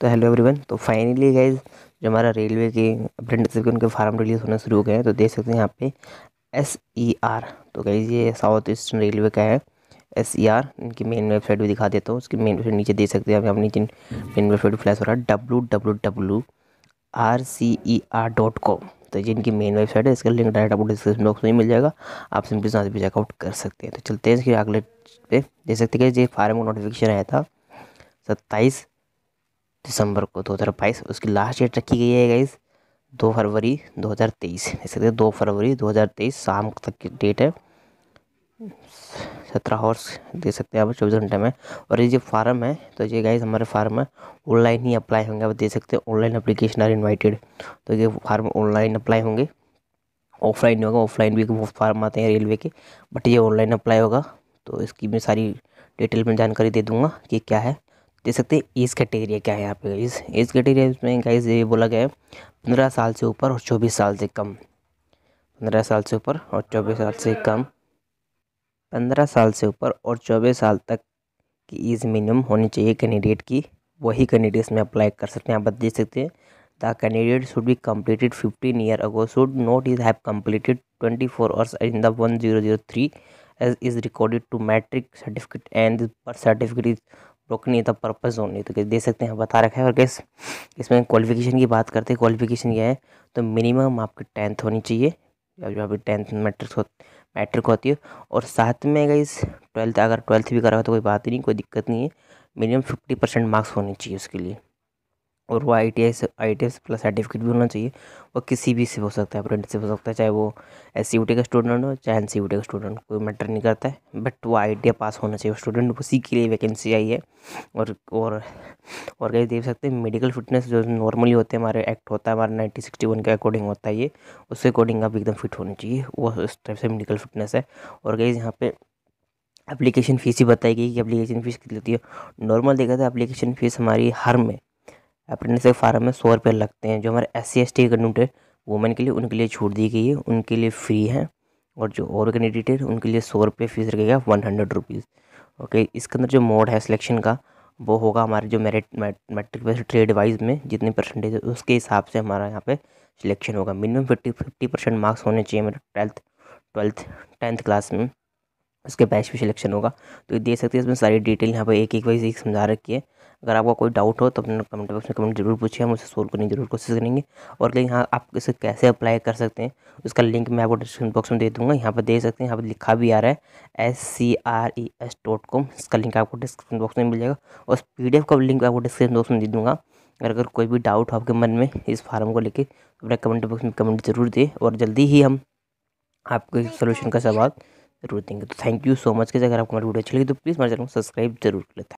तो hello everyone तो finally guys जो हमारा रेलवे के अप्रेंटिसशिप के उनके फार्म रिलीज़ होना शुरू हो गए हैं तो देख सकते हैं यहाँ पे एस ई आर तो गाइज ये साउथ ईस्टर्न रेलवे का है एस ई आर इनकी मेन वेबसाइट भी दिखा देता हूँ उसकी मेन वेबसाइट नीचे देख सकते हैं अभी हम नीचे मेन वेबसाइट फ्लैश हो रहा है W W W R C E R dot com तो ये इनकी मेन वेबसाइट है इसका लिंक डायरेक्ट आपको डिस्क्रिप्शन बॉक्स में ही मिल जाएगा आप सिंपली से भी चेकआउट कर सकते हैं तो चलते हैं इसके अगले पे देख सकते हैं कि ये फार्म का नोटिफिकेशन आया था सत्ताईस दिसंबर को दो हज़ार बाईस उसकी लास्ट डेट रखी गई है गाइज़ दो फरवरी दो तेईस देख सकते फरवरी दो फरवरी तेईस शाम तक की डेट है सत्रह हॉर्स दे सकते हैं आप चौबीस घंटे में और ये जो फार्म है तो ये गाइज हमारे फार्म में ऑनलाइन ही अप्लाई होंगे आप दे सकते हैं ऑनलाइन अप्लीकेशन आर इन्वाइटेड तो ये फार्म ऑनलाइन अप्लाई होंगे ऑफलाइन होगा ऑफलाइन भी वो फार्म आते हैं रेलवे के बट ये ऑनलाइन अप्लाई होगा तो इसकी मैं सारी डिटेल में जानकारी दे दूँगा कि क्या है देख सकते हैं एज कैटेगरी क्या है यहाँ पे इस एज कैटेगरी में गाइज ये बोला गया है पंद्रह साल से ऊपर और चौबीस साल से कम पंद्रह साल से ऊपर और चौबीस साल से कम पंद्रह साल से ऊपर और चौबीस साल तक की एज मिनिमम होनी चाहिए कैंडिडेट की वही कैंडिडेट्स में अप्लाई कर सकते हैं आप देख सकते हैं the candidate should be completed fifteen year ago should not is have completed twenty four hours in the one zero zero three as is recorded to matric certificate and birth certificate is token purpose purpose only तो दे सकते हैं बता रखा है और gas इसमें qualification की बात करते हैं क्वालिफिकेशन क्या है तो मिनिमम आपकी टेंथ होनी चाहिए जो अभी टेंथ मैट्रिक हो मैट्रिक होती है और साथ में इस ट्वेल्थ अगर ट्वेल्थ भी करा हो तो कोई बात ही नहीं कोई दिक्कत नहीं है मिनिमम फिफ्टी परसेंट मार्क्स होने चाहिए उसके लिए और वो आई टी आई से I T I plus certificate भी होना चाहिए वो किसी भी से हो सकता है से हो सकता है चाहे वो एस सी का स्टूडेंट हो चाहे एन सी का स्टूडेंट कोई मैटर नहीं करता है बट वो आई टी आई पास होना चाहिए स्टूडेंट उसी के लिए वैकेंसी आई है और और और कहीं देख सकते हैं मेडिकल फिटनेस जो नॉर्मली होते हैं हमारे एक्ट होता है हमारा नाइनटीन सिक्सटी वन के अकॉर्डिंग होता है ये उसके अकॉर्डिंग आप एकदम फिट होनी चाहिए वो उस टाइप से मेडिकल फिटनेस है और कहीं यहाँ पर एप्लीकेशन फ़ीस ही बताई गई कि एप्लीकेशन फ़ीस कितनी होती है नॉर्मल देखा था एप्लीकेशन फ़ीस हमारी हर में अप्रेंटिसशिप फार्म में सौ रुपये लगते हैं जो हमारे S C S T women के लिए उनके लिए छूट दी गई है उनके लिए फ्री है और जो और कैंडिडेट है उनके लिए सौ रुपये फीस रखेगा वन हंड्रेड रुपीज़ ओके इसके अंदर जो मोड है सिलेक्शन का वो होगा हमारे जो merit matric based trade wise में जितनी परसेंटेज है उसके हिसाब से हमारा यहाँ पे सिलेक्शन होगा minimum fifty fifty percent marks होने चाहिए मेरे ट्वेल्थ ट्वेल्थ टेंथ क्लास में उसके बैच भी सिलेक्शन होगा तो ये देख सकते हैं इसमें सारी डिटेल यहाँ पर एक एक वाइज एक समझा रखी है अगर आपका कोई डाउट हो तो अपने कमेंट बॉक्स में कमेंट जरूर पूछिए हम उसे सोल्व करने की जरूर कोशिश करेंगे और लेकिन हाँ आप इसे कैसे अप्लाई कर सकते हैं उसका लिंक मैं आपको डिस्क्रिप्शन बॉक्स में दे दूँगा यहाँ पर देख सकते हैं यहाँ पर लिखा भी आ रहा है S C R E S dot com इसका लिंक आपको डिस्क्रिप्शन बॉक्स में मिल जाएगा और उस पी डी एफ का लिंक आपको डिस्क्रिप्शन बॉक्स में दे दूँगा अगर अगर कोई भी डाउट हो आपके मन में इस फार्म को लेकर तो अपने कमेंट बॉक्स में कमेंट जरूर दें और जल्दी ही हम आपके सोल्यूशन का सवाल जरूर देंगे तो थैंक यू सो मच के अगर आपको हमारी वीडियो अच्छी लगी तो प्लीज़ हमारे चैनल को सब्सक्राइब जरूर कर लेता